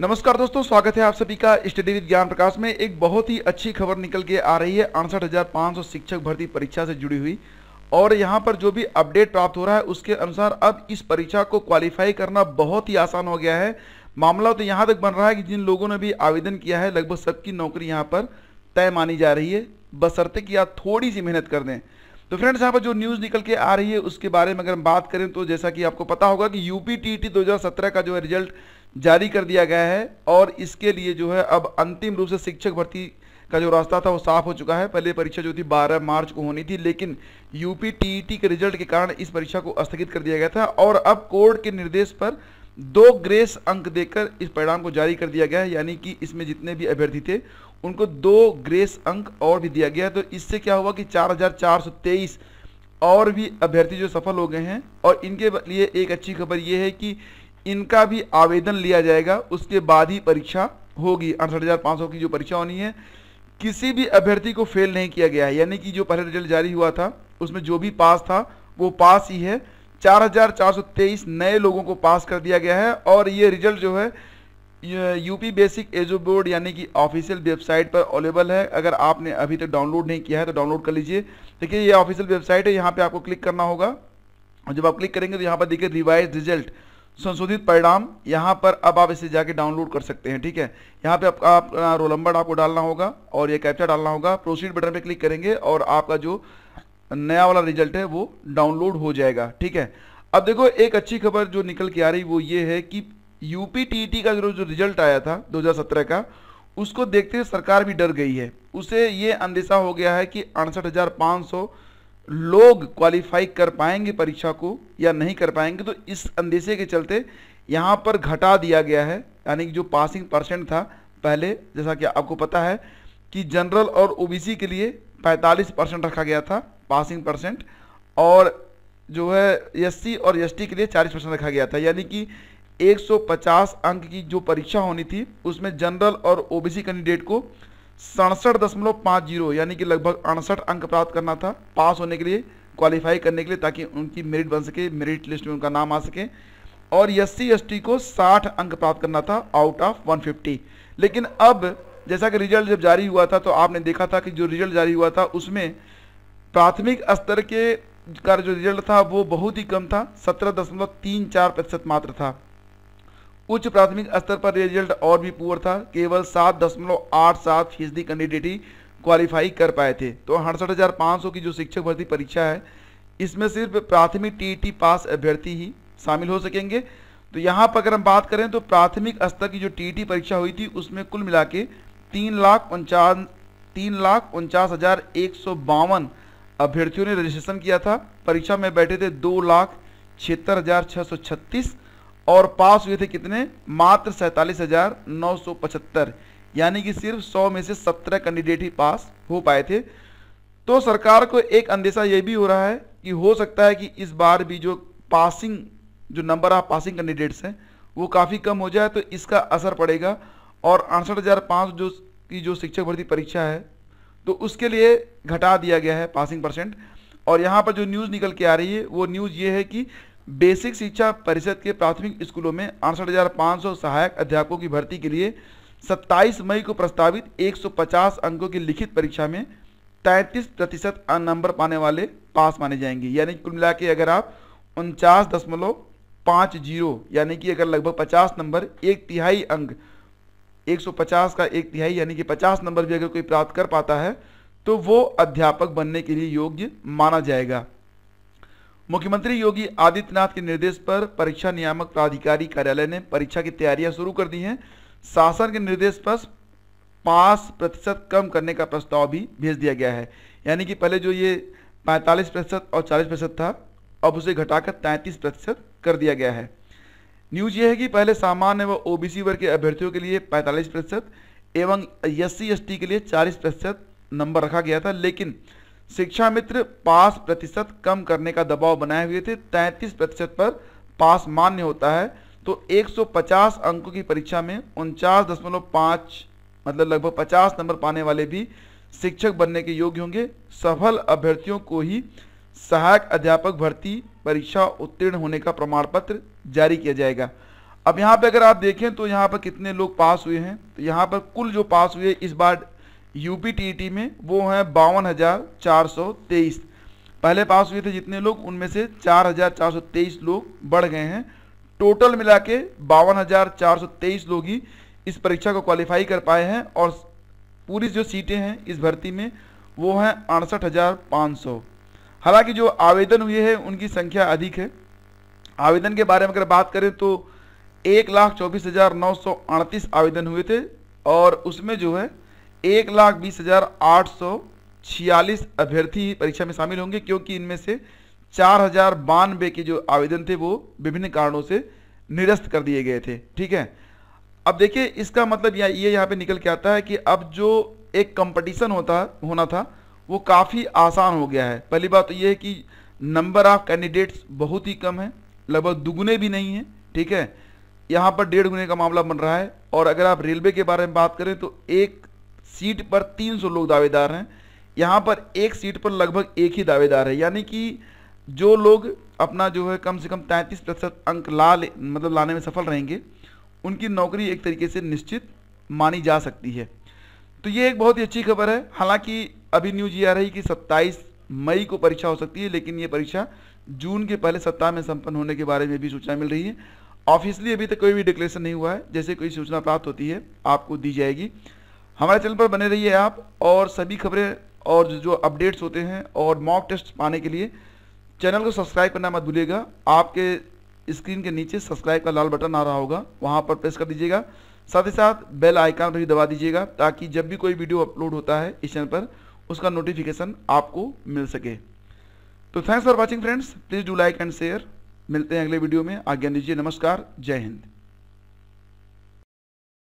नमस्कार दोस्तों स्वागत है आप सभी का स्टडी विद ज्ञान प्रकाश में एक बहुत ही अच्छी खबर निकल के आ रही है अड़सठ शिक्षक भर्ती परीक्षा से जुड़ी हुई और यहाँ पर जो भी अपडेट प्राप्त हो रहा है उसके अनुसार अब इस परीक्षा को क्वालिफाई करना बहुत ही आसान हो गया है मामला तो यहाँ तक बन रहा है कि जिन लोगों ने भी आवेदन किया है लगभग सबकी नौकरी यहाँ पर तय मानी जा रही है बसरते कि आप थोड़ी सी मेहनत कर दें तो फ्रेंड्स यहाँ पर जो न्यूज़ निकल के आ रही है उसके बारे में अगर हम बात करें तो जैसा कि आपको पता होगा कि यूपी टी टी का जो है रिजल्ट जारी कर दिया गया है और इसके लिए जो है अब अंतिम रूप से शिक्षक भर्ती का जो रास्ता था वो साफ हो चुका है पहले परीक्षा जो थी 12 मार्च को होनी थी लेकिन यूपी टीईटी के रिजल्ट के कारण इस परीक्षा को स्थगित कर दिया गया था और अब कोर्ट के निर्देश पर दो ग्रेस अंक देकर इस परिणाम को जारी कर दिया गया है यानी कि इसमें जितने भी अभ्यर्थी थे उनको दो ग्रेस अंक और भी दिया गया तो इससे क्या हुआ कि 4423 और भी अभ्यर्थी जो सफल हो गए हैं और इनके लिए एक अच्छी खबर ये है कि इनका भी आवेदन लिया जाएगा उसके बाद ही परीक्षा होगी अड़सठ की जो परीक्षा होनी है किसी भी अभ्यर्थी को फेल नहीं किया गया है यानी कि जो पहला रिजल्ट जारी हुआ था उसमें जो भी पास था वो पास ही है 4423 नए लोगों को पास कर दिया गया है और ये रिजल्ट जो है यूपी बेसिक एजो बोर्ड यानी कि ऑफिशियल वेबसाइट पर अवेलेबल है अगर आपने अभी तक डाउनलोड नहीं किया है तो डाउनलोड कर लीजिए देखिए ये ऑफिशियल वेबसाइट है यहाँ पे आपको क्लिक करना होगा और जब आप क्लिक करेंगे तो यहाँ पर देखिए रिवाइज रिजल्ट संशोधित परिणाम यहाँ पर अब आप इसे जाके डाउनलोड कर सकते हैं ठीक है यहाँ पे आपका आप, आप रोल नंबर आपको डालना होगा और ये कैप्चा डालना होगा प्रोसीड बटन पे क्लिक करेंगे और आपका जो नया वाला रिजल्ट है वो डाउनलोड हो जाएगा ठीक है अब देखो एक अच्छी खबर जो निकल के आ रही वो ये है कि यूपी टीईटी e का जो जो रिजल्ट आया था 2017 का उसको देखते हुए सरकार भी डर गई है उसे ये अंदेशा हो गया है कि अड़सठ लोग क्वालिफाई कर पाएंगे परीक्षा को या नहीं कर पाएंगे तो इस अंदेशे के चलते यहाँ पर घटा दिया गया है यानी कि जो पासिंग परसेंट था पहले जैसा कि आपको पता है कि जनरल और ओबीसी के लिए 45 परसेंट रखा गया था पासिंग परसेंट और जो है एससी और एसटी के लिए 40 परसेंट रखा गया था यानी कि 150 अंक की जो परीक्षा होनी थी उसमें जनरल और ओबीसी कैंडिडेट को सड़सठ दशमलव पाँच जीरो यानी कि लगभग अड़सठ अंक प्राप्त करना था पास होने के लिए क्वालिफाई करने के लिए ताकि उनकी मेरिट बन सके मेरिट लिस्ट में उनका नाम आ सके और एस सी को 60 अंक प्राप्त करना था आउट ऑफ 150 लेकिन अब जैसा कि रिजल्ट जब जारी हुआ था तो आपने देखा था कि जो रिजल्ट जारी हुआ था उसमें प्राथमिक स्तर के का जो रिजल्ट था वो बहुत ही कम था सत्रह दशमलव तीन चार प्रतिशत मात्र था उच्च प्राथमिक स्तर पर रिजल्ट और भी पुअर था केवल सात दशमलव आठ सात फीसदी कैंडिडेट ही क्वालिफाई कर पाए थे तो अड़सठ हज़ार पाँच सौ की जो शिक्षक भर्ती परीक्षा है इसमें सिर्फ प्राथमिक टीटी पास अभ्यर्थी ही शामिल हो सकेंगे तो यहाँ पर अगर हम बात करें तो प्राथमिक स्तर की जो टी परीक्षा हुई थी उसमें कुल मिला के तीन लाख उनचास तीन लाख उनचास हज़ार एक सौ बावन अभ्यर्थियों ने रजिस्ट्रेशन किया था परीक्षा में बैठे थे दो लाख छिहत्तर हज़ार छः सौ छत्तीस और पास हुए थे कितने मात्र सैतालीस हजार नौ सौ पचहत्तर यानी कि सिर्फ सौ में से सत्रह कैंडिडेट ही पास हो पाए थे तो सरकार को एक अंदेशा ये भी हो रहा है कि हो सकता है कि इस बार भी जो पासिंग जो नंबर ऑफ पासिंग कैंडिडेट्स हैं वो काफ़ी कम हो जाए तो इसका असर पड़ेगा और अड़सठ हज़ार पाँच जो की जो शिक्षक भर्ती परीक्षा है तो उसके लिए घटा दिया गया है पासिंग परसेंट और यहाँ पर जो न्यूज़ निकल के आ रही है वो न्यूज़ ये है कि बेसिक शिक्षा परिषद के प्राथमिक स्कूलों में अड़सठ सहायक अध्यापकों की भर्ती के लिए 27 मई को प्रस्तावित 150 अंकों की लिखित परीक्षा में 33 प्रतिशत नंबर पाने वाले पास माने जाएंगे यानी कुल मिला के अगर आप उनचास दशमलव पाँच जीरो यानी कि अगर लगभग 50 नंबर एक तिहाई अंक 150 का एक तिहाई यानी कि 50 नंबर भी अगर कोई प्राप्त कर पाता है तो वो अध्यापक बनने के लिए योग्य माना जाएगा मुख्यमंत्री योगी आदित्यनाथ के निर्देश पर परीक्षा नियामक प्राधिकारी कार्यालय ने परीक्षा की तैयारियां शुरू कर दी हैं शासन के निर्देश पर पाँच प्रतिशत कम करने का प्रस्ताव भी भेज दिया गया है यानी कि पहले जो ये पैंतालीस प्रतिशत और चालीस प्रतिशत था अब उसे घटाकर तैंतीस प्रतिशत कर दिया गया है न्यूज ये है कि पहले सामान्य व ओबीसी वर्ग के अभ्यर्थियों के लिए पैंतालीस प्रतिशत एवं एस सी के लिए चालीस प्रतिशत नंबर रखा गया था लेकिन शिक्षा मित्र पास प्रतिशत कम करने का दबाव बनाए हुए थे 33 प्रतिशत पर पास मान्य होता है तो 150 अंकों की परीक्षा में उनचास मतलब लगभग 50 नंबर पाने वाले भी शिक्षक बनने के योग्य होंगे सफल अभ्यर्थियों को ही सहायक अध्यापक भर्ती परीक्षा उत्तीर्ण होने का प्रमाण पत्र जारी किया जाएगा अब यहाँ पे अगर आप देखें तो यहाँ पर कितने लोग पास हुए हैं तो यहाँ पर कुल जो पास हुए इस बार यूपी में वो हैं बावन हज़ार चार सौ तेईस पहले पास हुए थे जितने लोग उनमें से चार हज़ार चार सौ तेईस लोग बढ़ गए हैं टोटल मिला के बावन हज़ार चार सौ तेईस लोग ही इस परीक्षा को क्वालिफाई कर पाए हैं और पूरी जो सीटें हैं इस भर्ती में वो हैं अड़सठ हज़ार पाँच सौ हालाँकि जो आवेदन हुए हैं उनकी संख्या अधिक है आवेदन के बारे में अगर बात करें तो एक लाख चौबीस हज़ार नौ सौ अड़तीस आवेदन हुए थे और उसमें जो है एक लाख बीस हजार आठ सौ छियालीस अभ्यर्थी परीक्षा में शामिल होंगे क्योंकि इनमें से चार हजार बानवे के जो आवेदन थे वो विभिन्न कारणों से निरस्त कर दिए गए थे ठीक है अब देखिए इसका मतलब यह ये यहाँ पे निकल के आता है कि अब जो एक कंपटीशन होता होना था वो काफ़ी आसान हो गया है पहली बात तो ये है कि नंबर ऑफ कैंडिडेट्स बहुत ही कम है लगभग दुगुने भी नहीं हैं ठीक है यहाँ पर डेढ़ गुने का मामला बन रहा है और अगर आप रेलवे के बारे में बात करें तो एक सीट पर 300 लोग दावेदार हैं यहाँ पर एक सीट पर लगभग एक ही दावेदार है यानी कि जो लोग अपना जो है कम से कम 33 प्रतिशत अंक ला ले मतलब लाने में सफल रहेंगे उनकी नौकरी एक तरीके से निश्चित मानी जा सकती है तो ये एक बहुत ही अच्छी खबर है हालांकि अभी न्यूज ये आ रही कि 27 मई को परीक्षा हो सकती है लेकिन ये परीक्षा जून के पहले सप्ताह में संपन्न होने के बारे में भी सूचना मिल रही है ऑफिशियली अभी तक कोई भी डिक्लेरेशन नहीं हुआ है जैसे कोई सूचना प्राप्त होती है आपको दी जाएगी हमारे चैनल पर बने रहिए आप और सभी खबरें और जो अपडेट्स होते हैं और मॉक टेस्ट पाने के लिए चैनल को सब्सक्राइब करना मत भूलिएगा आपके स्क्रीन के नीचे सब्सक्राइब का लाल बटन आ रहा होगा वहाँ पर प्रेस कर दीजिएगा साथ ही साथ बेल आइकन पर भी दबा दीजिएगा ताकि जब भी कोई वीडियो अपलोड होता है इस चैनल पर उसका नोटिफिकेशन आपको मिल सके तो thanks for watching friends please do like and share मिलते हैं अगले वीडियो में आज्ञा दीजिए नमस्कार जय हिंद